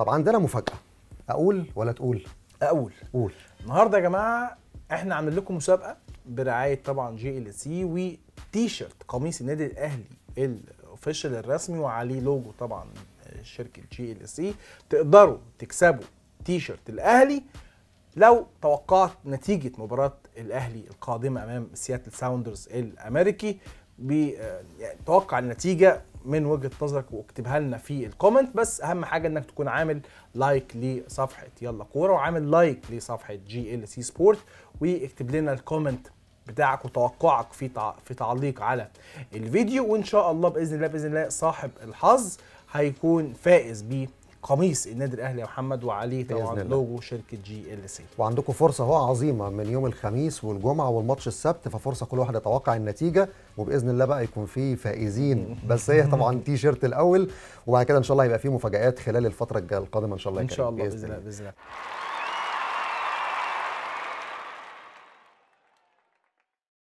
طب عندنا مفاجاه اقول ولا تقول اقول قول النهارده يا جماعه احنا عامل لكم مسابقه برعايه طبعا جي ال سي وتي شيرت قميص النادي الاهلي الاوفيشال الرسمي وعليه لوجو طبعا شركه جي ال سي تقدروا تكسبوا تي شيرت الاهلي لو توقعت نتيجه مباراه الاهلي القادمه امام سياتل ساوندرز الامريكي بتوقع يعني النتيجه من وجهه نظرك واكتبها لنا في الكومنت بس اهم حاجه انك تكون عامل لايك لصفحه يلا كوره وعامل لايك لصفحه جي ال سي سبورت واكتب لنا الكومنت بتاعك وتوقعك في في تعليق على الفيديو وان شاء الله باذن الله باذن الله صاحب الحظ هيكون فائز بيه قميص النادي الاهلي يا محمد وعليه طبعا لوجو شركه جي ال سي وعندكم فرصه اهو عظيمه من يوم الخميس والجمعه والماتش السبت ففرصه كل واحد يتوقع النتيجه وباذن الله بقى يكون في فائزين بس هي طبعا تي شيرت الاول وبعد كده ان شاء الله هيبقى في مفاجات خلال الفتره القادمه ان شاء الله ان شاء الله باذن الله باذن الله